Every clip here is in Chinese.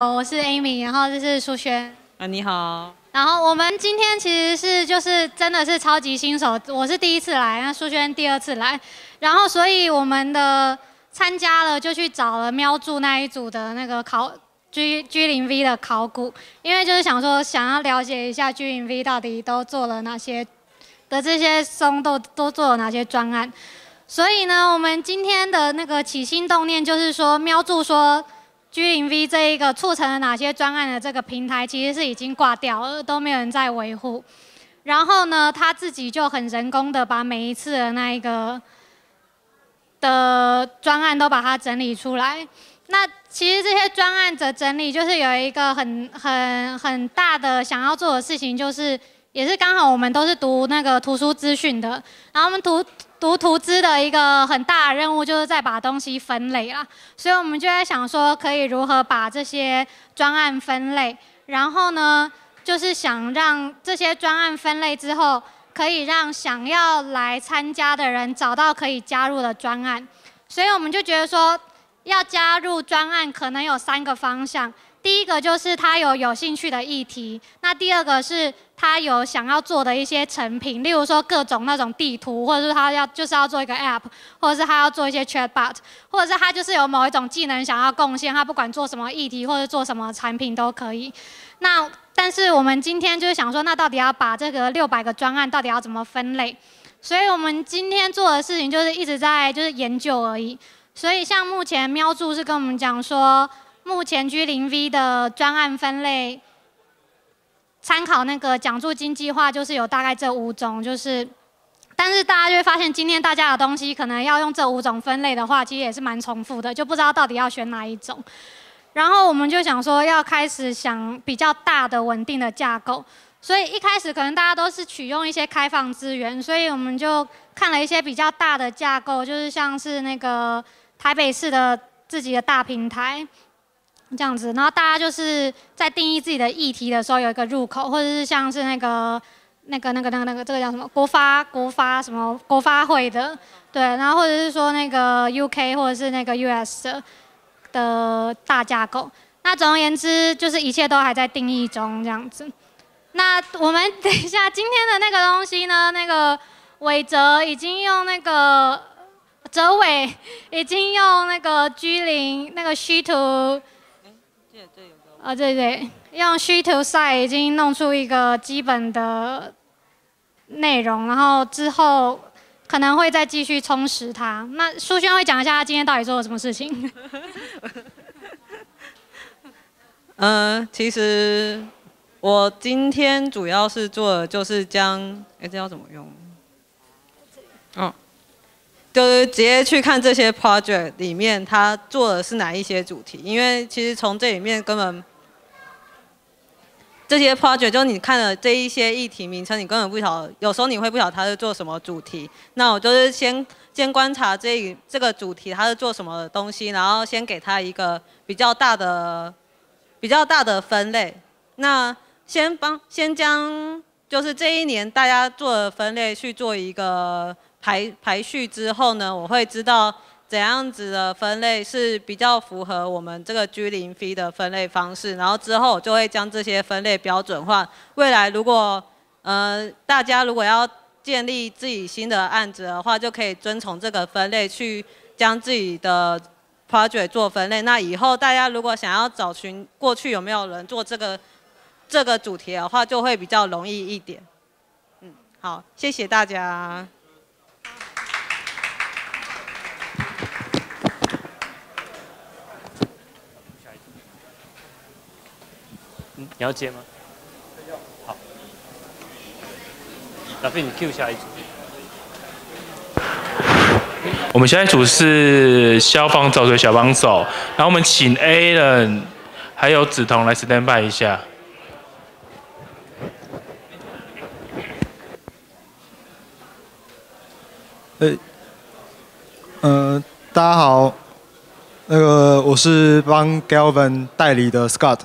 哦，我是 Amy，然后这是苏萱。啊，你好。然后我们今天其实是就是真的是超级新手，我是第一次来，那苏萱第二次来。然后所以我们的参加了就去找了喵柱那一组的那个考 G G 零 V 的考古，因为就是想说想要了解一下 G 零 V 到底都做了哪些的这些松都都做了哪些专案。所以呢，我们今天的那个起心动念就是说喵柱说。G 零 V 这一个促成了哪些专案的这个平台，其实是已经挂掉，都没有人在维护。然后呢，他自己就很人工的把每一次的那一个的专案都把它整理出来。那其实这些专案的整理，就是有一个很很很大的想要做的事情，就是也是刚好我们都是读那个图书资讯的，然后我们读。读图资的一个很大的任务，就是在把东西分类啦，所以我们就在想说，可以如何把这些专案分类，然后呢，就是想让这些专案分类之后，可以让想要来参加的人找到可以加入的专案，所以我们就觉得说，要加入专案可能有三个方向。第一个就是他有有兴趣的议题，那第二个是他有想要做的一些成品，例如说各种那种地图，或者是他要就是要做一个 App，或者是他要做一些 Chatbot，或者是他就是有某一种技能想要贡献，他不管做什么议题或者做什么产品都可以。那但是我们今天就是想说，那到底要把这个六百个专案到底要怎么分类？所以我们今天做的事情就是一直在就是研究而已。所以像目前喵助是跟我们讲说。目前居零 V 的专案分类参考那个奖助金计划，就是有大概这五种，就是，但是大家就会发现，今天大家的东西可能要用这五种分类的话，其实也是蛮重复的，就不知道到底要选哪一种。然后我们就想说，要开始想比较大的稳定的架构，所以一开始可能大家都是取用一些开放资源，所以我们就看了一些比较大的架构，就是像是那个台北市的自己的大平台。这样子，然后大家就是在定义自己的议题的时候有一个入口，或者是像是那个、那个、那个、那个、那个，这个叫什么？国发、国发什么？国发会的，对。然后或者是说那个 U K 或者是那个 U S 的的大架构。那总而言之，就是一切都还在定义中这样子。那我们等一下今天的那个东西呢？那个伟哲已经用那个哲伟已经用那个居林那个虚图。啊对对，用虚图赛已经弄出一个基本的内容，然后之后可能会再继续充实它。那苏轩会讲一下他今天到底做了什么事情。呃，其实我今天主要是做的就是将，哎这要怎么用？嗯。就是直接去看这些 project 里面他做的是哪一些主题，因为其实从这里面根本这些 project 就你看了这一些议题名称，你根本不晓，有时候你会不晓他是做什么主题。那我就是先先观察这这个主题他是做什么东西，然后先给他一个比较大的比较大的分类。那先帮先将就是这一年大家做的分类去做一个。排排序之后呢，我会知道怎样子的分类是比较符合我们这个 g 零 v 的分类方式，然后之后就会将这些分类标准化。未来如果，呃，大家如果要建立自己新的案子的话，就可以遵从这个分类去将自己的 project 做分类。那以后大家如果想要找寻过去有没有人做这个这个主题的话，就会比较容易一点。嗯，好，谢谢大家。你要接吗？好，阿飞，你 Q 下一组。我们下一组是消防找水小帮手，然后我们请 a 人还有梓潼来 Stand By 一下。诶，嗯，大家好，那个我是帮 Galvin 代理的 Scott。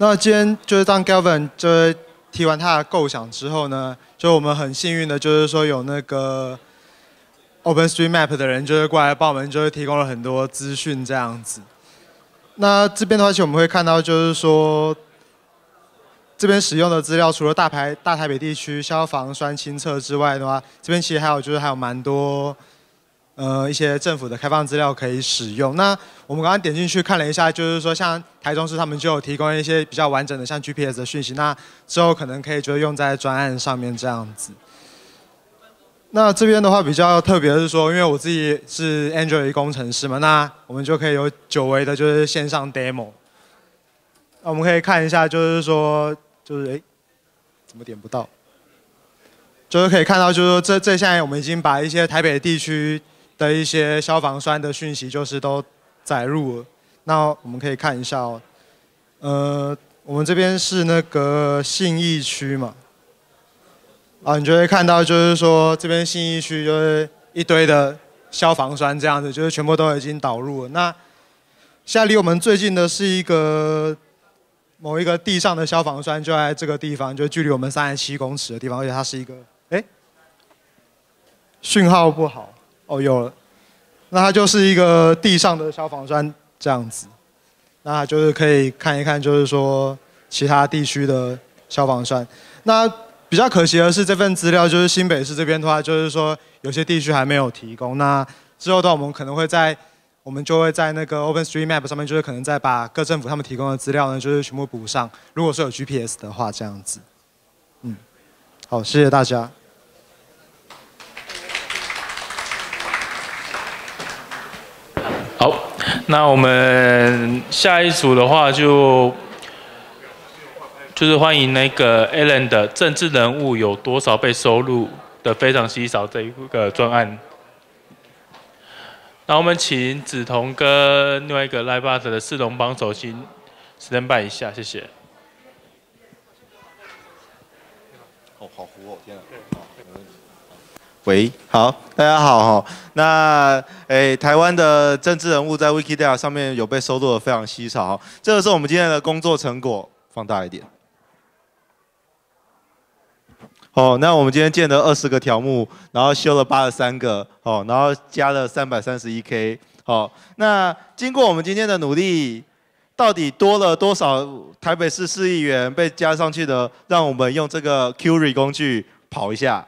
那今天就是当 Gavin 就是提完他的构想之后呢，就我们很幸运的就是说有那个 OpenStreetMap 的人就是过来帮我们就是提供了很多资讯这样子。那这边的话其实我们会看到就是说，这边使用的资料除了大台大台北地区消防栓清测之外的话，这边其实还有就是还有蛮多。呃，一些政府的开放资料可以使用。那我们刚刚点进去看了一下，就是说像台中市他们就有提供一些比较完整的像 GPS 的讯息，那之后可能可以就用在专案上面这样子。那这边的话比较特别的是说，因为我自己是 Android 工程师嘛，那我们就可以有久违的就是线上 demo。我们可以看一下，就是说，就是哎，怎么点不到？就是可以看到，就是说这这现在我们已经把一些台北地区。的一些消防栓的讯息就是都载入了，那我们可以看一下哦，呃，我们这边是那个信义区嘛，啊，你就会看到就是说这边信义区就是一堆的消防栓这样子，就是全部都已经导入了。那现在离我们最近的是一个某一个地上的消防栓，就在这个地方，就距离我们三十七公尺的地方，而且它是一个，哎，讯号不好。哦，有了，那它就是一个地上的消防栓这样子，那就是可以看一看，就是说其他地区的消防栓。那比较可惜的是，这份资料就是新北市这边的话，就是说有些地区还没有提供。那之后的话，我们可能会在，我们就会在那个 OpenStreetMap 上面，就是可能再把各政府他们提供的资料呢，就是全部补上。如果说有 GPS 的话，这样子，嗯，好，谢谢大家。好，那我们下一组的话就就是欢迎那个 Alan 的政治人物有多少被收录的非常稀少这一个专案。那我们请梓潼跟另外一个 l i e a r t 的四龙帮手先 Stand by 一下，谢谢。哦好。喂，好，大家好哈。那诶，台湾的政治人物在 Wikidata 上面有被收录的非常稀少，这个是我们今天的工作成果，放大一点。哦，那我们今天建了二十个条目，然后修了八十三个，哦，然后加了三百三十一 K。哦，那经过我们今天的努力，到底多了多少？台北市市议员被加上去的，让我们用这个 Query 工具跑一下。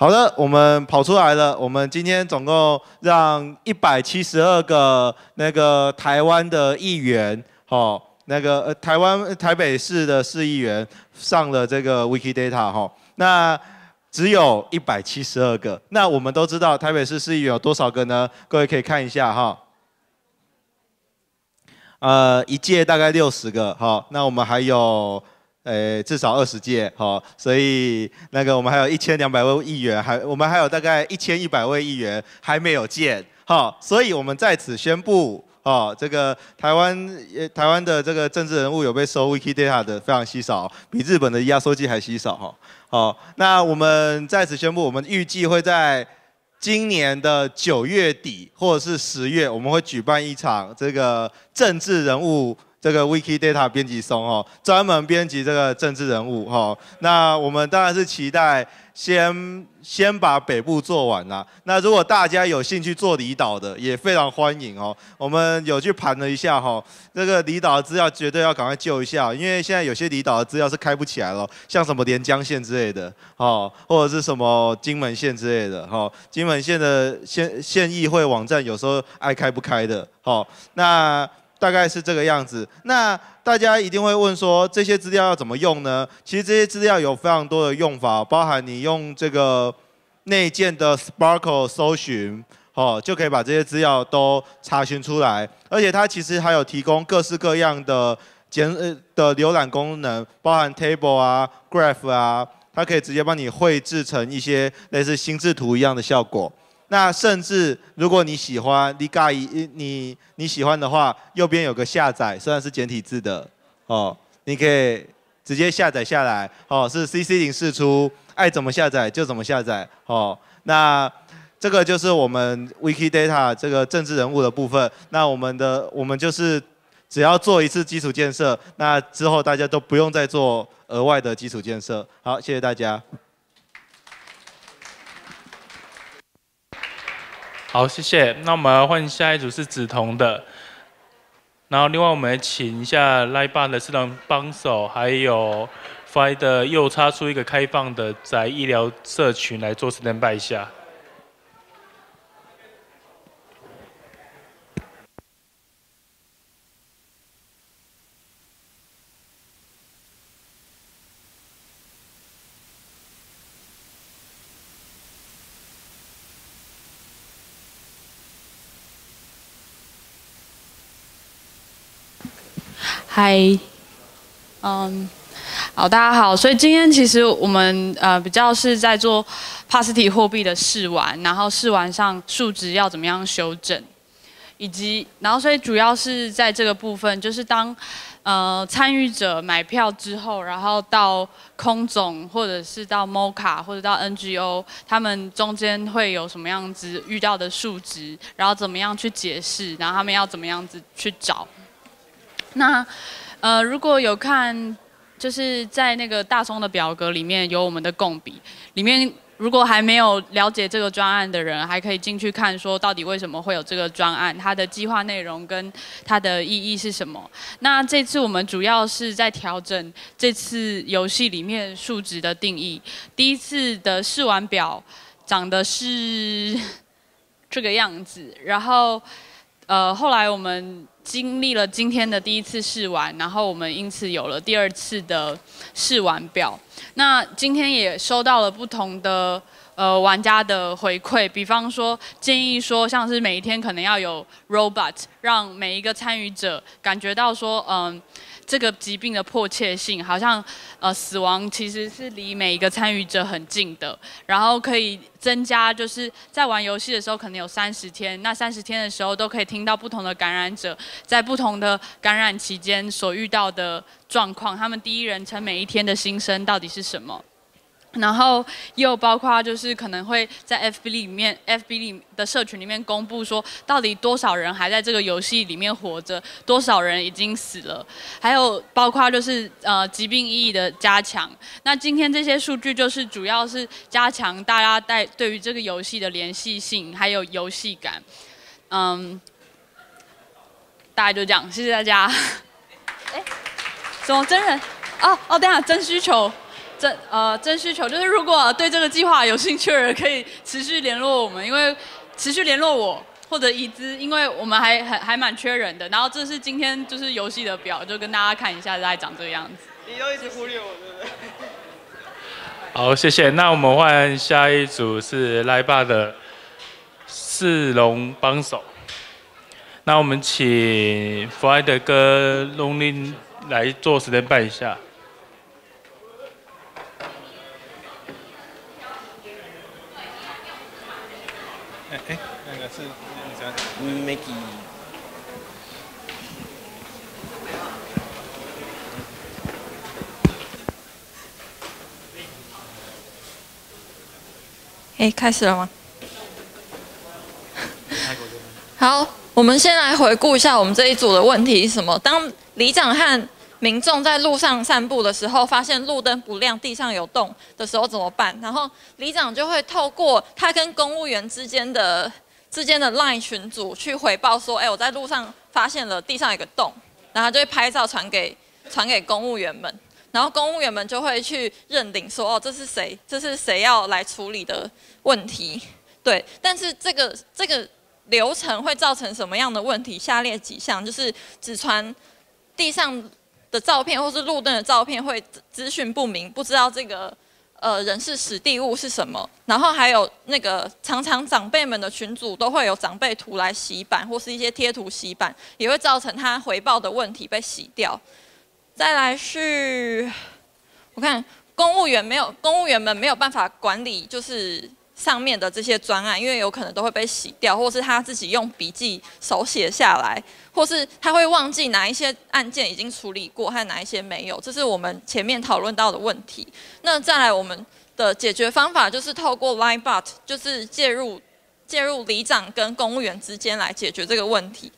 好的，我们跑出来了。我们今天总共让一百七十二个那个台湾的议员，哈，那个呃台湾台北市的市议员上了这个 Wikidata 哈。那只有一百七十二个。那我们都知道台北市市议员有多少个呢？各位可以看一下哈。呃，一届大概六十个，哈。那我们还有。诶，至少二十届，好，所以那个我们还有一千两百位议员，还我们还有大概一千一百位议员还没有见，好，所以我们在此宣布，啊，这个台湾，台湾的这个政治人物有被收 Wikidata 的非常稀少，比日本的压缩机还稀少，哈，好，那我们在此宣布，我们预计会在今年的九月底或者是十月，我们会举办一场这个政治人物。这个 WikiData 编辑松哦，专门编辑这个政治人物哈。那我们当然是期待先先把北部做完了。那如果大家有兴趣做离岛的，也非常欢迎哦。我们有去盘了一下哈，这个离岛资料绝对要赶快救一下，因为现在有些离岛的资料是开不起来了，像什么连江县之类的，哦，或者是什么金门县之类的，哈。金门县的县县议会网站有时候爱开不开的，好，那。大概是这个样子。那大家一定会问说，这些资料要怎么用呢？其实这些资料有非常多的用法，包含你用这个内建的 Sparkle 搜寻，哦，就可以把这些资料都查询出来。而且它其实还有提供各式各样的简呃的浏览功能，包含 Table 啊、Graph 啊，它可以直接帮你绘制成一些类似心智图一样的效果。那甚至如果你喜欢，你盖一你你喜欢的话，右边有个下载，虽然是简体字的哦，你可以直接下载下来哦，是 CC 零四出，爱怎么下载就怎么下载哦。那这个就是我们 WikiData 这个政治人物的部分。那我们的我们就是只要做一次基础建设，那之后大家都不用再做额外的基础建设。好，谢谢大家。好，谢谢。那我们换下一组是紫瞳的，然后另外我们请一下赖 r 的四人帮手，还有 Fider 又插出一个开放的，在医疗社群来做 stand by 一下。嗨，嗯，好，大家好。所以今天其实我们呃比较是在做帕斯提货币的试玩，然后试玩上数值要怎么样修正，以及然后所以主要是在这个部分，就是当呃参与者买票之后，然后到空总或者是到 MoCA 或者到 NGO，他们中间会有什么样子遇到的数值，然后怎么样去解释，然后他们要怎么样子去找。那，呃，如果有看，就是在那个大松的表格里面有我们的共笔。里面如果还没有了解这个专案的人，还可以进去看，说到底为什么会有这个专案，它的计划内容跟它的意义是什么。那这次我们主要是在调整这次游戏里面数值的定义。第一次的试玩表长的是这个样子，然后。呃，后来我们经历了今天的第一次试玩，然后我们因此有了第二次的试玩表。那今天也收到了不同的。呃，玩家的回馈，比方说建议说，像是每一天可能要有 robot，让每一个参与者感觉到说，嗯，这个疾病的迫切性，好像呃死亡其实是离每一个参与者很近的。然后可以增加就是在玩游戏的时候，可能有三十天，那三十天的时候都可以听到不同的感染者在不同的感染期间所遇到的状况，他们第一人称每一天的心声到底是什么。然后也有包括就是可能会在 FB 里面，FB 里的社群里面公布说到底多少人还在这个游戏里面活着，多少人已经死了，还有包括就是呃疾病意义的加强。那今天这些数据就是主要是加强大家在对于这个游戏的联系性，还有游戏感。嗯，大概就这样，谢谢大家。哎，怎么真人？哦哦，等下真需求。真呃真需求就是，如果对这个计划有兴趣的，人，可以持续联络我们，因为持续联络我或者已知，因为我们还还还蛮缺人的。然后这是今天就是游戏的表，就跟大家看一下，大概长这个样子。你要一直忽略我，对不对？好，谢谢。那我们换下一组是来吧的四龙帮手。那我们请 Fly 的哥 l o n e l 来做时间办一下。哎那个是 Maggie。哎，开始了吗？好，我们先来回顾一下我们这一组的问题是什么？当李长和民众在路上散步的时候，发现路灯不亮、地上有洞的时候怎么办？然后里长就会透过他跟公务员之间的之间的 line 群组去回报说：“哎，我在路上发现了地上有个洞。”然后就会拍照传给传给公务员们，然后公务员们就会去认定说：“哦，这是谁？这是谁要来处理的问题？”对。但是这个这个流程会造成什么样的问题？下列几项就是只传地上。的照片或是路灯的照片会资讯不明，不知道这个呃人是史地物是什么。然后还有那个常常长辈们的群组都会有长辈图来洗版，或是一些贴图洗版，也会造成他回报的问题被洗掉。再来是，我看公务员没有，公务员们没有办法管理，就是。上面的这些专案，因为有可能都会被洗掉，或是他自己用笔记手写下来，或是他会忘记哪一些案件已经处理过，还有哪一些没有，这是我们前面讨论到的问题。那再来，我们的解决方法就是透过 Line Bot，就是介入介入里长跟公务员之间来解决这个问题。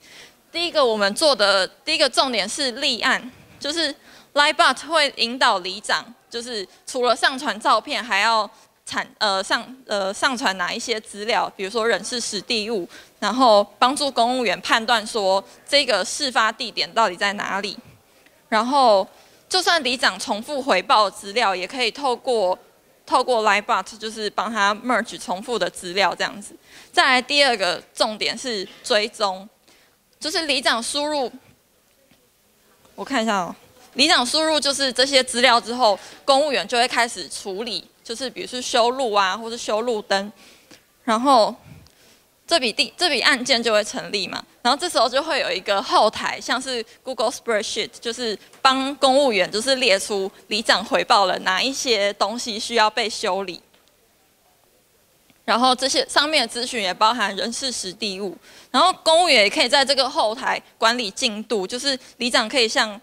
第一个我们做的第一个重点是立案，就是 Line Bot 会引导里长，就是除了上传照片，还要。产呃上呃上传哪一些资料，比如说人是、史地、物，然后帮助公务员判断说这个事发地点到底在哪里。然后就算里长重复回报资料，也可以透过透过 Liebot 就是帮他 merge 重复的资料这样子。再来第二个重点是追踪，就是里长输入，我看一下哦，里长输入就是这些资料之后，公务员就会开始处理。就是，比如是修路啊，或是修路灯，然后这笔地这笔案件就会成立嘛。然后这时候就会有一个后台，像是 Google Spreadsheet，就是帮公务员就是列出里长回报了哪一些东西需要被修理。然后这些上面的资讯也包含人事、实地物。然后公务员也可以在这个后台管理进度，就是里长可以向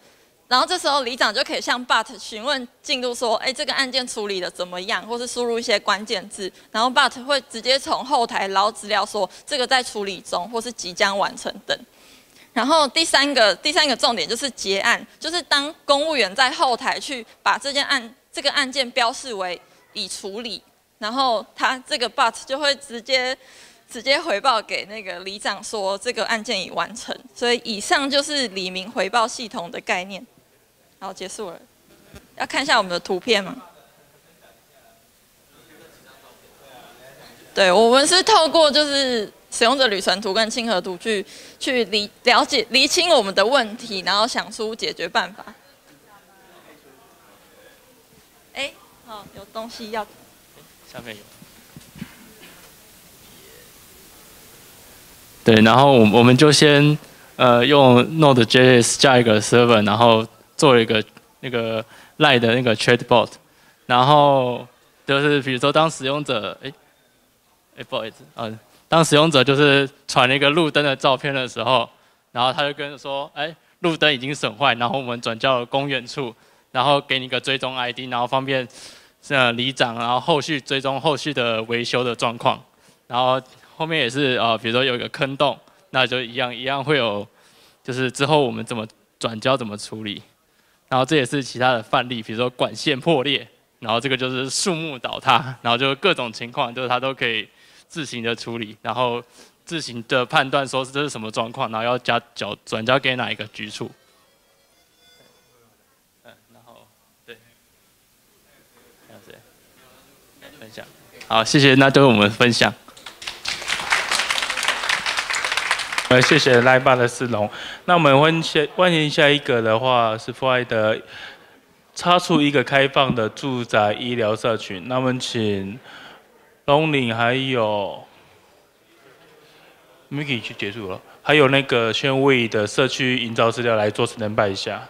然后这时候里长就可以向 But 询问进度，说：哎，这个案件处理的怎么样？或是输入一些关键字，然后 But 会直接从后台捞资料，说这个在处理中，或是即将完成等。然后第三个第三个重点就是结案，就是当公务员在后台去把这件案这个案件标示为已处理，然后他这个 But 就会直接直接回报给那个里长说这个案件已完成。所以以上就是李明回报系统的概念。好，结束了。要看一下我们的图片吗？对，我们是透过就是使用者旅程图跟亲和图去去理了解厘清我们的问题，然后想出解决办法。哎，好，有东西要。下面有。对，然后我我们就先呃用 Node.js 加一个 Server，然后。做了一个那个赖的那个 chatbot，然后就是比如说当使用者哎哎不好意思呃当使用者就是传了一个路灯的照片的时候，然后他就跟说哎路灯已经损坏，然后我们转交公园处，然后给你一个追踪 ID，然后方便呃里长然后后续追踪后续的维修的状况，然后后面也是呃比如说有一个坑洞，那就一样一样会有就是之后我们怎么转交怎么处理。然后这也是其他的范例，比如说管线破裂，然后这个就是树木倒塌，然后就是各种情况，就是它都可以自行的处理，然后自行的判断说是这是什么状况，然后要交交转交给哪一个局处。嗯，然后对，好，谢谢，那就我们分享。呃，谢谢赖爸的四龙。那我们欢迎欢迎下一个的话是 Fly 的，擦出一个开放的住宅医疗社群。那么请 Longling 还有 Mickey 就结束了，还有那个宣威的社区营造资料来做成 t 拜一下。